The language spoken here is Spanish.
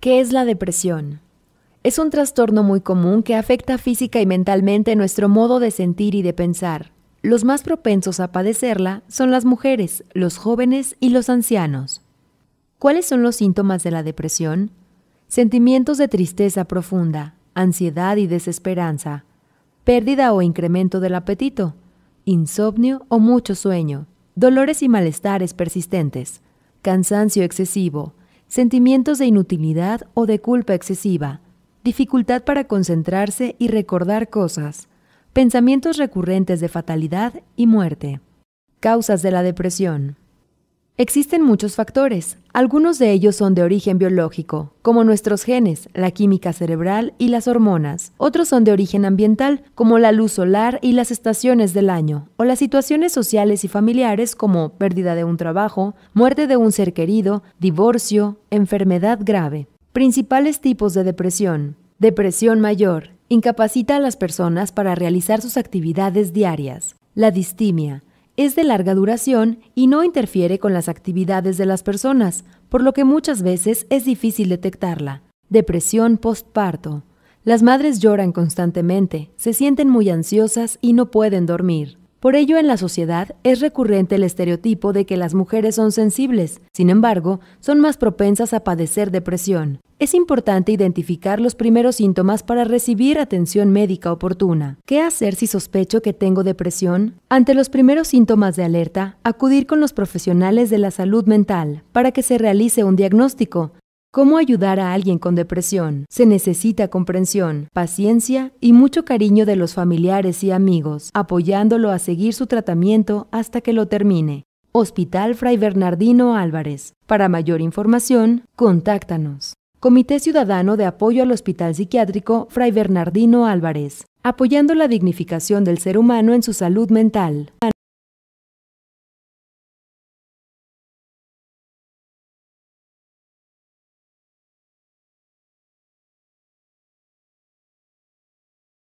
¿Qué es la depresión? Es un trastorno muy común que afecta física y mentalmente nuestro modo de sentir y de pensar. Los más propensos a padecerla son las mujeres, los jóvenes y los ancianos. ¿Cuáles son los síntomas de la depresión? Sentimientos de tristeza profunda, ansiedad y desesperanza, pérdida o incremento del apetito, insomnio o mucho sueño, dolores y malestares persistentes, cansancio excesivo, sentimientos de inutilidad o de culpa excesiva, dificultad para concentrarse y recordar cosas, pensamientos recurrentes de fatalidad y muerte. Causas de la depresión. Existen muchos factores. Algunos de ellos son de origen biológico, como nuestros genes, la química cerebral y las hormonas. Otros son de origen ambiental, como la luz solar y las estaciones del año, o las situaciones sociales y familiares como pérdida de un trabajo, muerte de un ser querido, divorcio, enfermedad grave. Principales tipos de depresión. Depresión mayor. Incapacita a las personas para realizar sus actividades diarias. La distimia es de larga duración y no interfiere con las actividades de las personas, por lo que muchas veces es difícil detectarla. Depresión postparto. Las madres lloran constantemente, se sienten muy ansiosas y no pueden dormir. Por ello, en la sociedad es recurrente el estereotipo de que las mujeres son sensibles, sin embargo, son más propensas a padecer depresión. Es importante identificar los primeros síntomas para recibir atención médica oportuna. ¿Qué hacer si sospecho que tengo depresión? Ante los primeros síntomas de alerta, acudir con los profesionales de la salud mental para que se realice un diagnóstico, ¿Cómo ayudar a alguien con depresión? Se necesita comprensión, paciencia y mucho cariño de los familiares y amigos, apoyándolo a seguir su tratamiento hasta que lo termine. Hospital Fray Bernardino Álvarez. Para mayor información, contáctanos. Comité Ciudadano de Apoyo al Hospital Psiquiátrico Fray Bernardino Álvarez, apoyando la dignificación del ser humano en su salud mental.